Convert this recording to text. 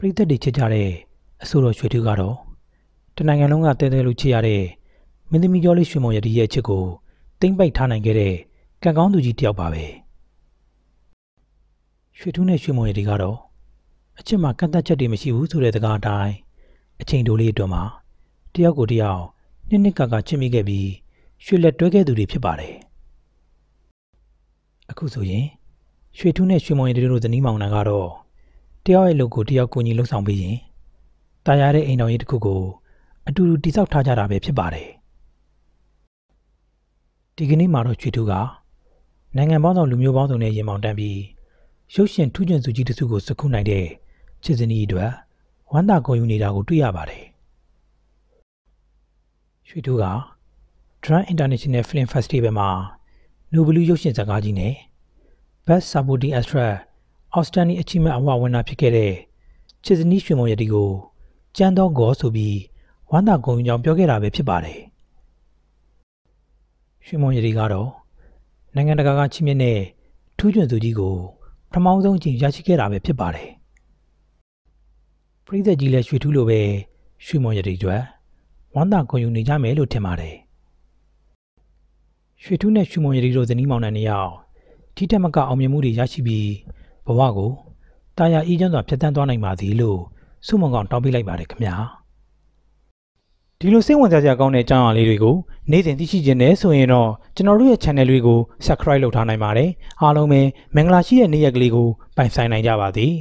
ပရိသတ်တွေချစ်ကြတဲ့အဆိုတော်ရွှေတူကတော့တနိုင်ငံလုံးကတဲတဲလို့ချစ်ရတဲ့မင်းသမီးကျော်လေးရွှေမော်ရတီရဲ့ချစ်ကိုတိမ့်ပိုက်ထားနိုင်ခဲ့တဲ့ကံကောင်းသူကြီးတယောက်ပါပဲရွှေထူးနဲ့ရွှေမော်ရတီကတော့အချစ်မှာကန့်သက်ချက်တွေမရှိဘူးဆိုတဲ့စကားအတိုင်း အချိန်တိုလေးအတွင်းမှာတယောက်ကိုတယောက်နှစ်နှစ်ကကချစ်မိခဲ့ပြီးရွှေလက်တွဲခဲ့သူတွေဖြစ်ပါတယ်အခုဆိုရင်ရွှေထူးနဲ့ရွှေမော်ရတီတို့ဇနီးမောင်နှံကတော့တယောက်ရဲ့လုပ်ကိုတယောက်ကူညီလှုပ်ဆောင်ပေးရင်တာယာတဲ့အိမ်တော်ကြီးတစ်ခုကို အတူတူတိစောက်ထားကြတာပဲဖြစ်ပါတယ်ဒီကနေ့မှာတော့ချွေတူးကနိုင်ငံပေါင်းစုံလူမျိုးပေါင်းစုံနဲ့ရင်မောင်တန်းပြီးရုပ်ရှင်ထူးချွန်စုကြီးတစ်စုကိုစခုနိုင်တဲ့ချစ်စနီးအတွက်ဝမ်းသာဂုဏ်ယူနေတာကိုတွေ့ရပါတယ်ရွှေတိုးက Drum International Film Festival မှာ Nobel ရုပ်ရှင်ဇာတ်ကားကြီးနဲ့ Best Supporting Actress Outstanding Achievement Award ဝင်တာဖြစ်ခဲ့တဲ့ချစ်စနီးရွှေမုံရတီကိုကျန်းသောဂေါ်ဆိုပြီးဝမ်းသာဂုဏ်ယူကြောင်းပြောခဲ့တာပဲဖြစ်ပါတယ်။ရွှေမုံရတီကတော့နိုင်ငံတကာကချီးမြှင့်တဲ့ထူးချွန်သူကြီးကိုပထမဆုံးကြိမ်ရရှိခဲ့တာပဲဖြစ်ပါတယ်။ပရိသတ်ကြီးလည်းရွှေထူးလိုပဲရွှေမုံရတီအတွက်ဝမ်းသာဂုဏ်ယူနေကြမယ်လို့ထင်ပါတယ်။ရွှေထူးနဲ့ရွှေမုံရတီတို့ဇနီးမောင်နှံတွေရောက်ထိတက်မကအောင်မြင်မှုတွေရရှိပြီးဘဝကိုတာယာအေးချမ်းစွာ ဖြတ်တန်းသွားနိုင်ပါသည်လို့ဆုမွန်ကောင်တောင်းပေးလိုက်ပါတယ်ခင်ဗျာဒီလိုစိတ်ဝင်စားစရာကောင်းတဲ့အကြောင်းအရာလေးတွေကိုနေ့စဉ်သိရှိခြင်းနဲ့ဆိုရင်တော့ကျွန်တော်တို့ရဲ့ channel လေးကို subscribe လုပ်ထားနိုင်ပါတယ်အားလုံးပဲမင်္ဂလာရှိတဲ့နေ့ရက်ကလေးကိုပိုင်ဆိုင်နိုင်ကြပါသည်